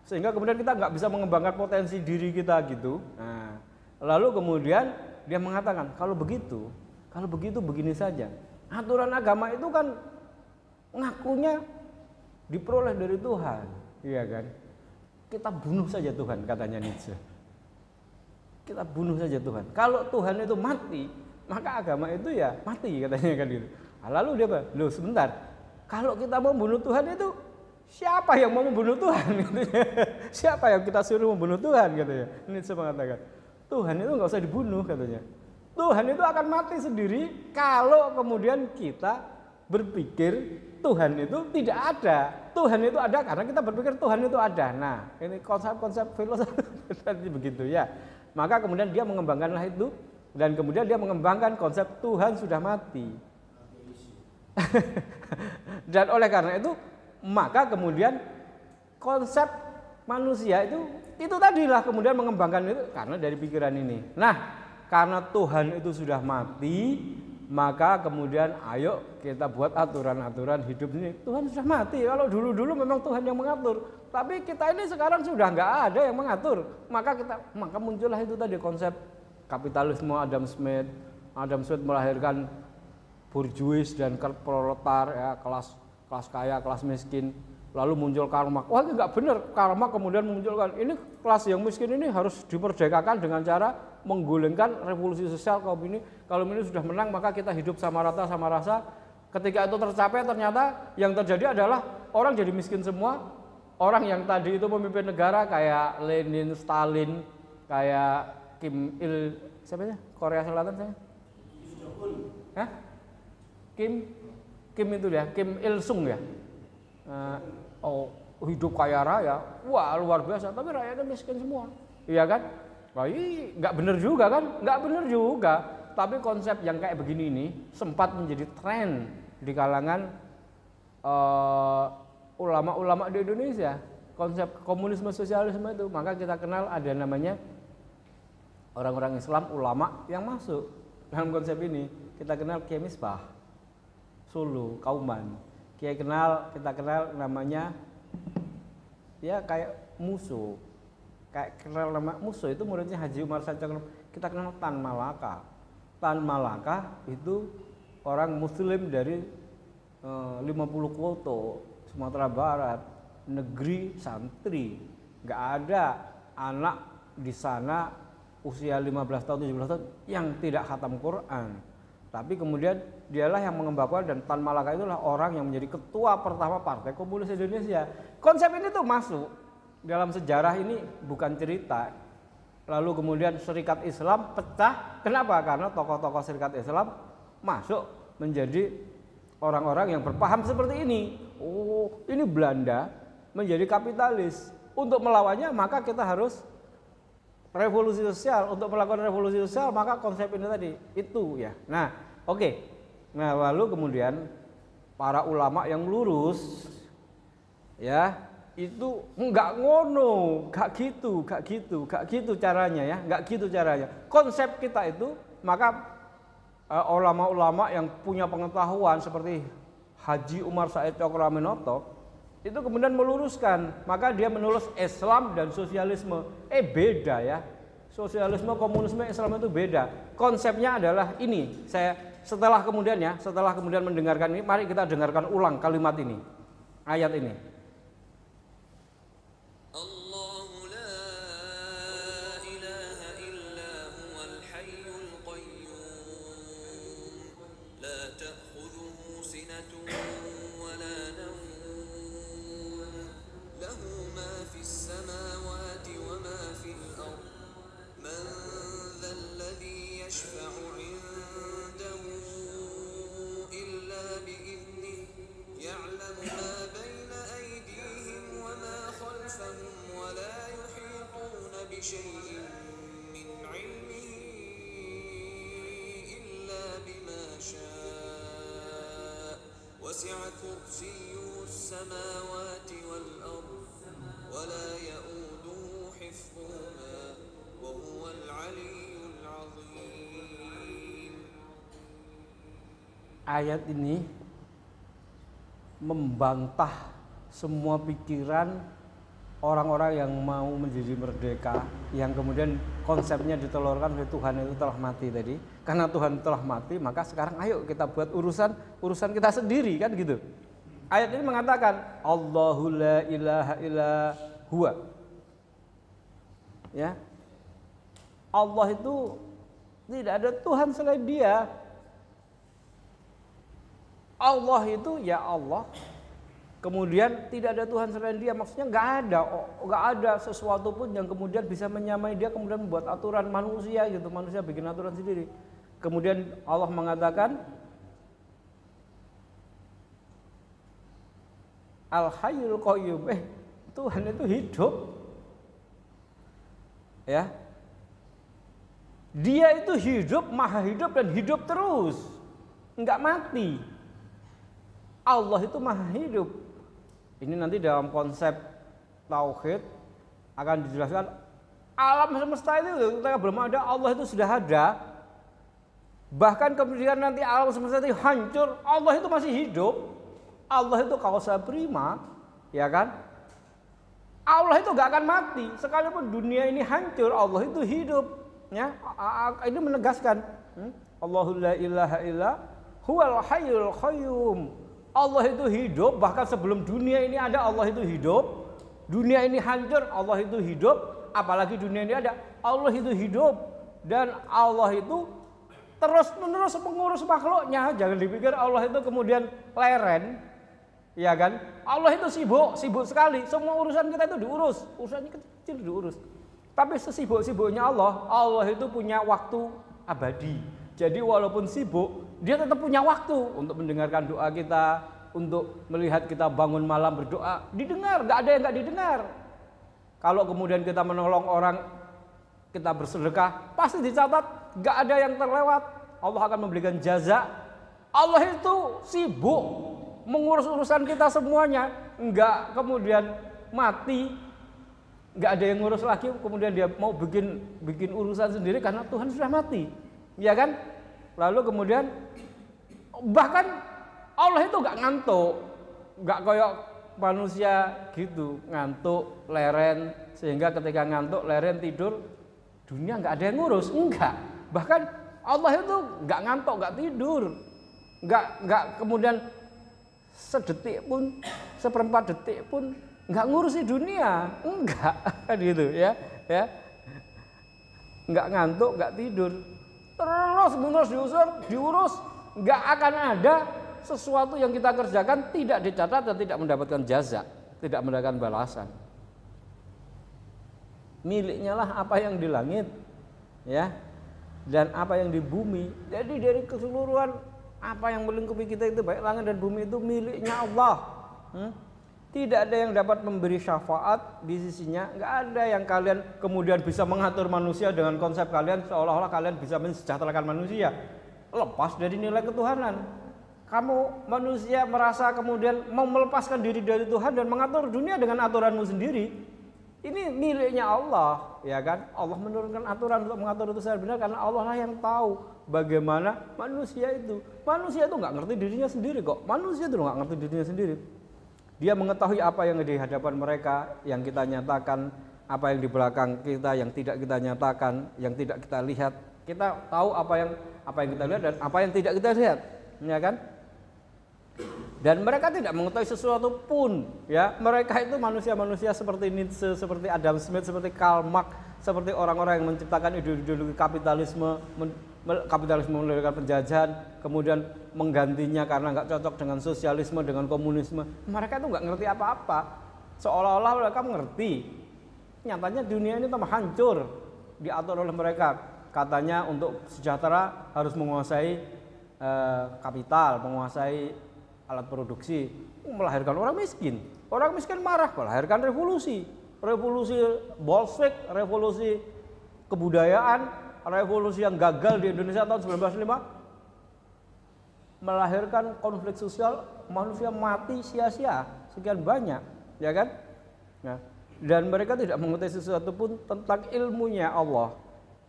sehingga kemudian kita nggak bisa mengembangkan potensi diri kita gitu. Nah, lalu kemudian dia mengatakan kalau begitu, kalau begitu begini saja. Aturan agama itu kan ngakunya diperoleh dari Tuhan, iya kan? Kita bunuh saja Tuhan katanya Nietzsche. Kita bunuh saja Tuhan. Kalau Tuhan itu mati, maka agama itu ya mati katanya kan gitu. Nah, lalu dia apa? Loh sebentar, kalau kita mau bunuh Tuhan itu Siapa yang mau membunuh Tuhan? Gitu ya. Siapa yang kita suruh membunuh Tuhan? Gitu ya. saya mengatakan, Tuhan itu nggak usah dibunuh katanya. Tuhan itu akan mati sendiri kalau kemudian kita berpikir Tuhan itu tidak ada. Tuhan itu ada karena kita berpikir Tuhan itu ada. Nah, ini konsep-konsep filosofi begitu ya. Maka kemudian dia mengembangkanlah itu dan kemudian dia mengembangkan konsep Tuhan sudah mati. dan oleh karena itu maka kemudian konsep manusia itu itu tadilah kemudian mengembangkan itu karena dari pikiran ini. Nah, karena Tuhan itu sudah mati, maka kemudian ayo kita buat aturan-aturan hidup ini. Tuhan sudah mati. Kalau dulu-dulu memang Tuhan yang mengatur, tapi kita ini sekarang sudah nggak ada yang mengatur. Maka kita maka muncullah itu tadi konsep kapitalisme Adam Smith. Adam Smith melahirkan burjuis dan proletar ya kelas kelas kaya, kelas miskin, lalu muncul karma. Wah ini nggak benar, karma kemudian memunculkan ini kelas yang miskin ini harus diperdekakan dengan cara menggulingkan revolusi sosial kaum ini. Kalau ini sudah menang maka kita hidup sama rata sama rasa. Ketika itu tercapai ternyata yang terjadi adalah orang jadi miskin semua. Orang yang tadi itu pemimpin negara kayak Lenin, Stalin, kayak Kim Il siapa ya? Korea Selatan saya. Kim Kim itu ya, Kim Il Sung ya. oh, hidup kaya raya, wah luar biasa, tapi rakyatnya miskin semua. Iya kan? Wah, nggak bener juga kan? Nggak bener juga. Tapi konsep yang kayak begini ini sempat menjadi tren di kalangan eh, ulama-ulama uh, di Indonesia. Konsep komunisme sosialisme itu, maka kita kenal ada namanya orang-orang Islam ulama yang masuk dalam konsep ini. Kita kenal Kiai Solo, Kauman. Kiai kenal, kita kenal namanya ya kayak musuh. Kayak kenal nama musuh itu muridnya Haji Umar Sancang. Kita kenal Tan Malaka. Tan Malaka itu orang muslim dari e, 50 Koto Sumatera Barat, negeri santri. Nggak ada anak di sana usia 15 tahun, 17 tahun yang tidak khatam Quran. Tapi kemudian dialah yang mengembangkan dan Tan Malaka itulah orang yang menjadi ketua pertama Partai Komunis Indonesia. Konsep ini tuh masuk dalam sejarah ini bukan cerita. Lalu kemudian Serikat Islam pecah. Kenapa? Karena tokoh-tokoh Serikat Islam masuk menjadi orang-orang yang berpaham seperti ini. Oh, ini Belanda menjadi kapitalis. Untuk melawannya maka kita harus revolusi sosial. Untuk melakukan revolusi sosial maka konsep ini tadi itu ya. Nah, oke. Okay. Nah, lalu kemudian para ulama yang lurus ya itu enggak ngono, nggak gitu, nggak gitu, nggak gitu caranya ya, nggak gitu caranya. Konsep kita itu maka eh, ulama-ulama uh, yang punya pengetahuan seperti Haji Umar Said Cokroaminoto itu kemudian meluruskan, maka dia menulis Islam dan sosialisme. Eh beda ya. Sosialisme, komunisme, Islam itu beda. Konsepnya adalah ini. Saya setelah kemudian ya, setelah kemudian mendengarkan ini, mari kita dengarkan ulang kalimat ini, ayat ini. ayat ini membantah semua pikiran orang-orang yang mau menjadi merdeka yang kemudian konsepnya ditelurkan oleh Tuhan itu telah mati tadi karena Tuhan telah mati maka sekarang ayo kita buat urusan urusan kita sendiri kan gitu ayat ini mengatakan Allahu la ilaha illa ya Allah itu tidak ada Tuhan selain dia Allah itu ya Allah. Kemudian tidak ada Tuhan selain Dia. Maksudnya nggak ada, oh, nggak ada sesuatu pun yang kemudian bisa menyamai Dia. Kemudian membuat aturan manusia gitu, manusia bikin aturan sendiri. Kemudian Allah mengatakan Al Hayyul Qayyum. Eh, Tuhan itu hidup. Ya. Dia itu hidup, maha hidup dan hidup terus. nggak mati. Allah itu maha hidup. Ini nanti dalam konsep tauhid akan dijelaskan alam semesta itu ketika belum ada Allah itu sudah ada. Bahkan kemudian nanti alam semesta itu hancur, Allah itu masih hidup. Allah itu saya prima, ya kan? Allah itu gak akan mati, sekalipun dunia ini hancur, Allah itu hidup. Ya, ini menegaskan. Hmm? Allahul la ilaha illa huwal hayyul qayyum Allah itu hidup, bahkan sebelum dunia ini ada Allah itu hidup. Dunia ini hancur, Allah itu hidup, apalagi dunia ini ada Allah itu hidup dan Allah itu terus-menerus mengurus makhluknya. Jangan dipikir Allah itu kemudian leren. Ya kan? Allah itu sibuk, sibuk sekali. Semua urusan kita itu diurus, urusannya kecil diurus. Tapi sesibuk-sibuknya Allah, Allah itu punya waktu abadi. Jadi walaupun sibuk, dia tetap punya waktu untuk mendengarkan doa kita, untuk melihat kita bangun malam berdoa. Didengar, nggak ada yang nggak didengar. Kalau kemudian kita menolong orang, kita bersedekah, pasti dicatat, nggak ada yang terlewat. Allah akan memberikan jaza. Allah itu sibuk mengurus urusan kita semuanya, nggak kemudian mati nggak ada yang ngurus lagi kemudian dia mau bikin bikin urusan sendiri karena Tuhan sudah mati Iya kan? Lalu kemudian bahkan Allah itu gak ngantuk, gak koyok manusia gitu, ngantuk, leren, sehingga ketika ngantuk, leren tidur, dunia nggak ada yang ngurus, enggak. Bahkan Allah itu nggak ngantuk, nggak tidur, nggak nggak kemudian sedetik pun, seperempat detik pun nggak ngurusi dunia, enggak, gitu ya, ya, nggak ngantuk, nggak tidur, terus menerus diusur, diurus, nggak akan ada sesuatu yang kita kerjakan tidak dicatat dan tidak mendapatkan jaza, tidak mendapatkan balasan. Miliknya lah apa yang di langit, ya, dan apa yang di bumi. Jadi dari keseluruhan apa yang melingkupi kita itu baik langit dan bumi itu miliknya Allah. Hmm? Tidak ada yang dapat memberi syafaat di sisinya. Nggak ada yang kalian kemudian bisa mengatur manusia dengan konsep kalian seolah-olah kalian bisa mensejahterakan manusia. Lepas dari nilai ketuhanan. Kamu manusia merasa kemudian mau melepaskan diri dari Tuhan dan mengatur dunia dengan aturanmu sendiri. Ini miliknya Allah, ya kan? Allah menurunkan aturan untuk mengatur itu secara benar karena Allah lah yang tahu bagaimana manusia itu. Manusia itu nggak ngerti dirinya sendiri kok. Manusia itu nggak ngerti dirinya sendiri dia mengetahui apa yang di hadapan mereka, yang kita nyatakan, apa yang di belakang kita, yang tidak kita nyatakan, yang tidak kita lihat. Kita tahu apa yang apa yang kita lihat dan apa yang tidak kita lihat, ya kan? Dan mereka tidak mengetahui sesuatu pun, ya. Mereka itu manusia-manusia seperti Nietzsche, seperti Adam Smith, seperti Karl Marx, seperti orang-orang yang menciptakan ideologi kapitalisme, kapitalisme melahirkan penjajahan, kemudian menggantinya karena nggak cocok dengan sosialisme, dengan komunisme. Mereka itu nggak ngerti apa-apa. Seolah-olah mereka mengerti. Nyatanya dunia ini tambah hancur diatur oleh mereka. Katanya untuk sejahtera harus menguasai eh, kapital, menguasai alat produksi, melahirkan orang miskin. Orang miskin marah, melahirkan revolusi. Revolusi Bolshevik, revolusi kebudayaan, revolusi yang gagal di Indonesia tahun 1905 melahirkan konflik sosial manusia mati sia-sia sekian banyak ya kan nah, dan mereka tidak mengetahui sesuatu pun tentang ilmunya Allah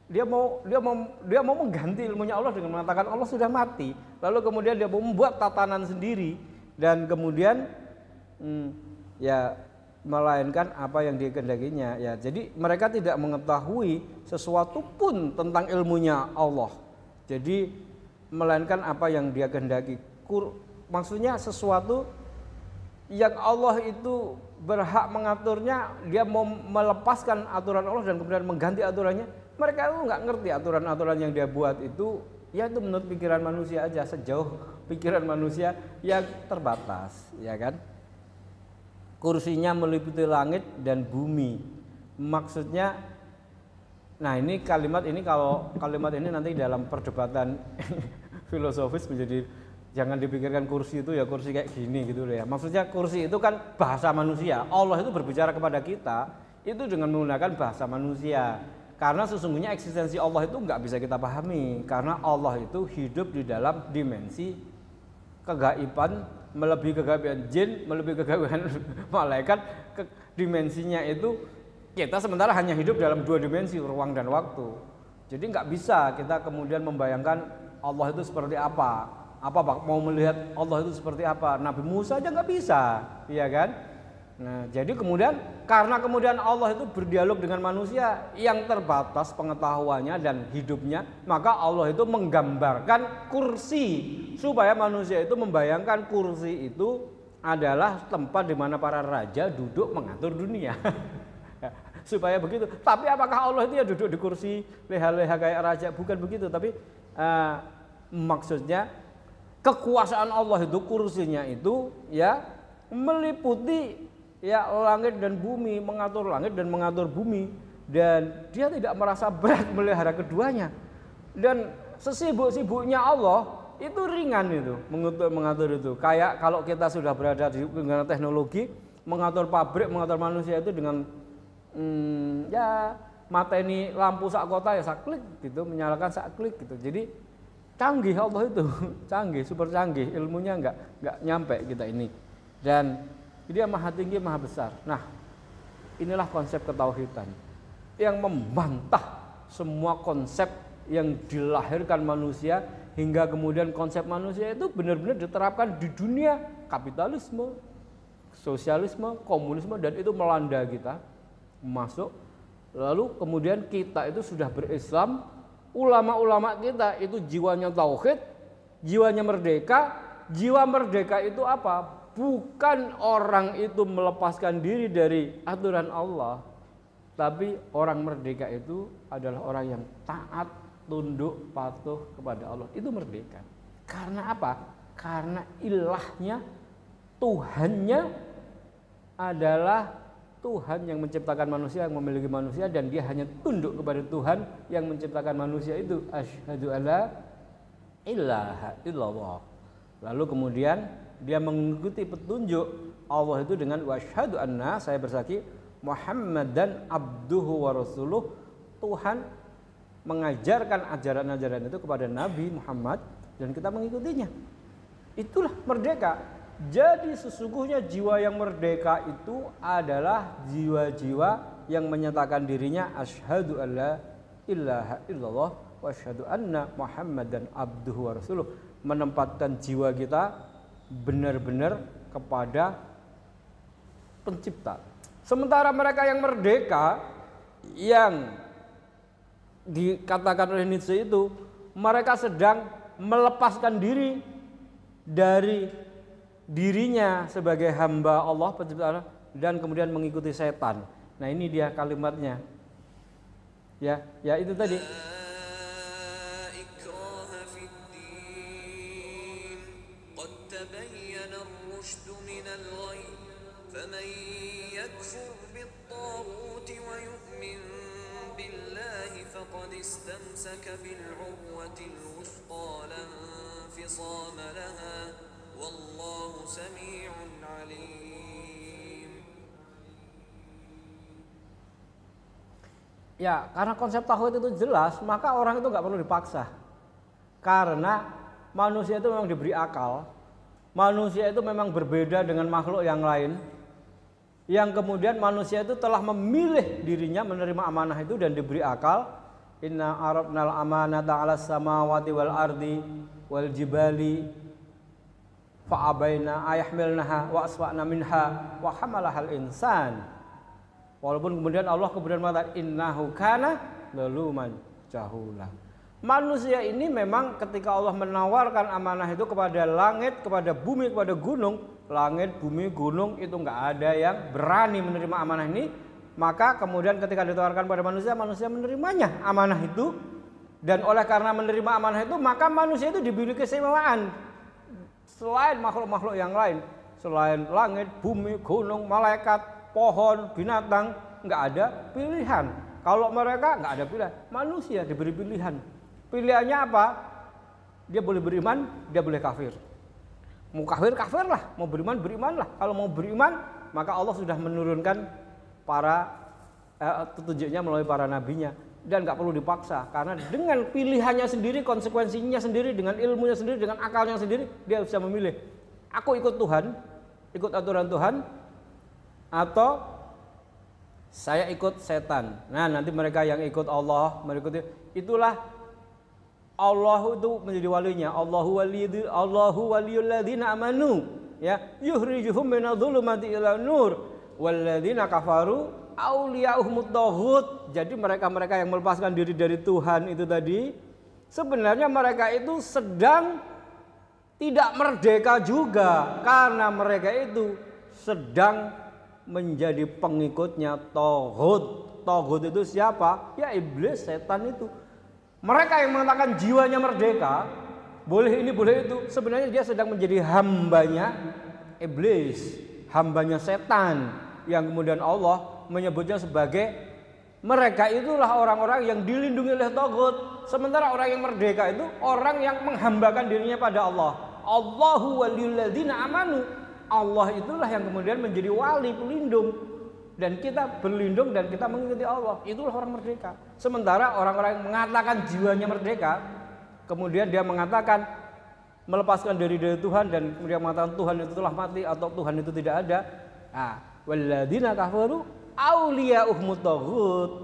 dia mau dia mau dia mau mengganti ilmunya Allah dengan mengatakan Allah sudah mati lalu kemudian dia membuat tatanan sendiri dan kemudian hmm, ya melainkan apa yang dikehendakinya ya. Jadi mereka tidak mengetahui sesuatu pun tentang ilmunya Allah. Jadi melainkan apa yang dia kehendaki. Kur, maksudnya sesuatu yang Allah itu berhak mengaturnya, dia mau melepaskan aturan Allah dan kemudian mengganti aturannya. Mereka itu nggak ngerti aturan-aturan yang dia buat itu, ya itu menurut pikiran manusia aja sejauh pikiran manusia yang terbatas, ya kan? kursinya meliputi langit dan bumi. Maksudnya nah ini kalimat ini kalau kalimat ini nanti dalam perdebatan filosofis menjadi jangan dipikirkan kursi itu ya kursi kayak gini gitu ya. Maksudnya kursi itu kan bahasa manusia. Allah itu berbicara kepada kita itu dengan menggunakan bahasa manusia. Karena sesungguhnya eksistensi Allah itu nggak bisa kita pahami karena Allah itu hidup di dalam dimensi kegaiban melebihi kegabian jin, melebihi kegabian malaikat, ke dimensinya itu kita sementara hanya hidup dalam dua dimensi, ruang dan waktu. Jadi nggak bisa kita kemudian membayangkan Allah itu seperti apa. Apa mau melihat Allah itu seperti apa? Nabi Musa aja nggak bisa, iya kan? Nah, jadi kemudian karena kemudian Allah itu berdialog dengan manusia yang terbatas pengetahuannya dan hidupnya, maka Allah itu menggambarkan kursi supaya manusia itu membayangkan kursi itu adalah tempat di mana para raja duduk mengatur dunia. supaya begitu. Tapi apakah Allah itu ya duduk di kursi leha-leha kayak raja? Bukan begitu, tapi uh, maksudnya kekuasaan Allah itu kursinya itu ya meliputi ya langit dan bumi mengatur langit dan mengatur bumi dan dia tidak merasa berat melihara keduanya dan sesibuk-sibuknya Allah itu ringan itu mengatur mengatur itu kayak kalau kita sudah berada di dengan teknologi mengatur pabrik mengatur manusia itu dengan hmm, ya mateni lampu sak kota ya sak klik gitu menyalakan sak klik gitu jadi canggih Allah itu canggih super canggih ilmunya nggak nggak nyampe kita ini dan dia maha tinggi, maha besar. Nah, inilah konsep ketauhidan yang membantah semua konsep yang dilahirkan manusia hingga kemudian konsep manusia itu benar-benar diterapkan di dunia kapitalisme, sosialisme, komunisme dan itu melanda kita masuk lalu kemudian kita itu sudah berislam ulama-ulama kita itu jiwanya tauhid, jiwanya merdeka, jiwa merdeka itu apa? bukan orang itu melepaskan diri dari aturan Allah, tapi orang merdeka itu adalah orang yang taat, tunduk, patuh kepada Allah. Itu merdeka. Karena apa? Karena ilahnya, Tuhannya adalah Tuhan yang menciptakan manusia, yang memiliki manusia dan dia hanya tunduk kepada Tuhan yang menciptakan manusia itu. Ashadu ala ilaha illallah. Lalu kemudian dia mengikuti petunjuk Allah itu dengan wasyhadu anna saya bersaksi Muhammad dan abduhu wa rasuluh Tuhan mengajarkan ajaran-ajaran itu kepada Nabi Muhammad dan kita mengikutinya. Itulah merdeka. Jadi sesungguhnya jiwa yang merdeka itu adalah jiwa-jiwa yang menyatakan dirinya asyhadu alla ilaha illallah wa asyhadu anna Muhammadan abduhu wa rasuluh. Menempatkan jiwa kita benar-benar kepada pencipta. Sementara mereka yang merdeka yang dikatakan oleh Nietzsche itu mereka sedang melepaskan diri dari dirinya sebagai hamba Allah pencipta Allah dan kemudian mengikuti setan. Nah, ini dia kalimatnya. Ya, ya itu tadi والله سميع عليم Ya, karena konsep tauhid itu jelas, maka orang itu nggak perlu dipaksa. Karena manusia itu memang diberi akal. Manusia itu memang berbeda dengan makhluk yang lain. Yang kemudian manusia itu telah memilih dirinya menerima amanah itu dan diberi akal. Inna arabnal amanata ala samawati wal ardi wal jibali fa'abaina ayahmilnaha wa aswa'na minha wa hamalahal insan. Walaupun kemudian Allah kemudian mengatakan innahu kana leluman jahula. Manusia ini memang ketika Allah menawarkan amanah itu kepada langit, kepada bumi, kepada gunung, langit, bumi, gunung itu nggak ada yang berani menerima amanah ini. Maka kemudian ketika ditawarkan pada manusia, manusia menerimanya amanah itu. Dan oleh karena menerima amanah itu, maka manusia itu diberi keistimewaan selain makhluk-makhluk yang lain, selain langit, bumi, gunung, malaikat, pohon, binatang, nggak ada pilihan. Kalau mereka nggak ada pilihan, manusia diberi pilihan. Pilihannya apa? Dia boleh beriman, dia boleh kafir. Mau kafir kafir lah, mau beriman beriman lah. Kalau mau beriman, maka Allah sudah menurunkan para eh, petunjuknya melalui para nabinya dan nggak perlu dipaksa karena dengan pilihannya sendiri konsekuensinya sendiri dengan ilmunya sendiri dengan akalnya sendiri dia bisa memilih aku ikut Tuhan ikut aturan Tuhan atau saya ikut setan nah nanti mereka yang ikut Allah mereka itu itulah Allah itu menjadi walinya Allahu waliyul Allahu waliul ladzina amanu ya yuhrijuhum minadh dhulumati ila nur walladzina kafaru auliyahumud Jadi mereka-mereka yang melepaskan diri dari Tuhan itu tadi, sebenarnya mereka itu sedang tidak merdeka juga karena mereka itu sedang menjadi pengikutnya tohut. Tohut itu siapa? Ya iblis, setan itu. Mereka yang mengatakan jiwanya merdeka, boleh ini boleh itu, sebenarnya dia sedang menjadi hambanya iblis, hambanya setan yang kemudian Allah menyebutnya sebagai mereka itulah orang-orang yang dilindungi oleh togut. Sementara orang yang merdeka itu orang yang menghambakan dirinya pada Allah. Allahu waliyulladzina amanu. Allah itulah yang kemudian menjadi wali pelindung dan kita berlindung dan kita mengikuti Allah. Itulah orang merdeka. Sementara orang-orang yang mengatakan jiwanya merdeka, kemudian dia mengatakan melepaskan diri dari Tuhan dan kemudian mengatakan Tuhan itu telah mati atau Tuhan itu tidak ada. Nah, waladina kafaru aulia uhmut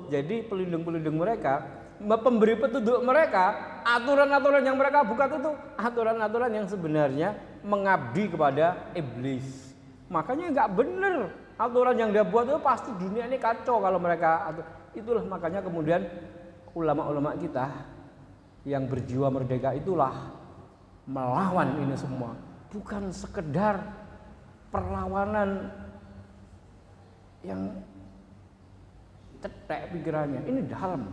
jadi pelindung-pelindung mereka pemberi petunjuk mereka aturan-aturan yang mereka buka itu aturan-aturan yang sebenarnya mengabdi kepada iblis makanya nggak bener aturan yang dia buat itu pasti dunia ini kacau kalau mereka itulah makanya kemudian ulama-ulama kita yang berjiwa merdeka itulah melawan ini semua bukan sekedar perlawanan yang cetek pikirannya. Ini dalam.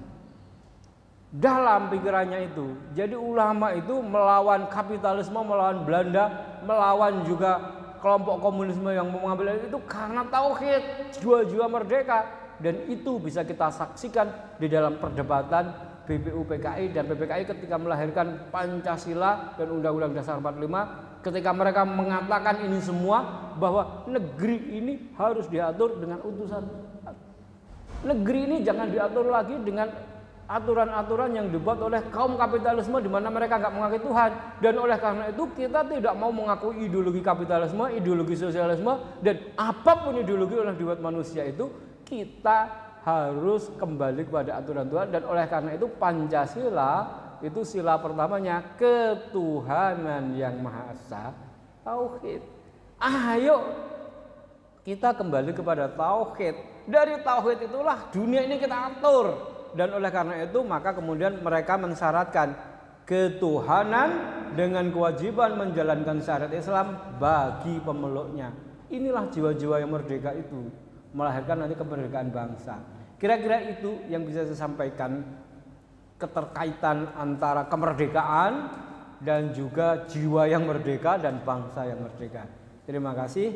Dalam pikirannya itu. Jadi ulama itu melawan kapitalisme, melawan Belanda, melawan juga kelompok komunisme yang mengambil itu karena tauhid, jiwa-jiwa merdeka dan itu bisa kita saksikan di dalam perdebatan BPU PKI dan PPKI ketika melahirkan Pancasila dan Undang-Undang Dasar 45 ketika mereka mengatakan ini semua bahwa negeri ini harus diatur dengan utusan negeri ini jangan diatur lagi dengan aturan-aturan yang dibuat oleh kaum kapitalisme di mana mereka nggak mengakui Tuhan dan oleh karena itu kita tidak mau mengakui ideologi kapitalisme, ideologi sosialisme dan apapun ideologi yang dibuat manusia itu kita harus kembali kepada aturan Tuhan dan oleh karena itu Pancasila itu sila pertamanya ketuhanan yang maha esa tauhid. Ayo kita kembali kepada tauhid dari tauhid itulah dunia ini kita atur. Dan oleh karena itu maka kemudian mereka mensyaratkan ketuhanan dengan kewajiban menjalankan syariat Islam bagi pemeluknya. Inilah jiwa-jiwa yang merdeka itu melahirkan nanti kemerdekaan bangsa. Kira-kira itu yang bisa saya sampaikan keterkaitan antara kemerdekaan dan juga jiwa yang merdeka dan bangsa yang merdeka. Terima kasih.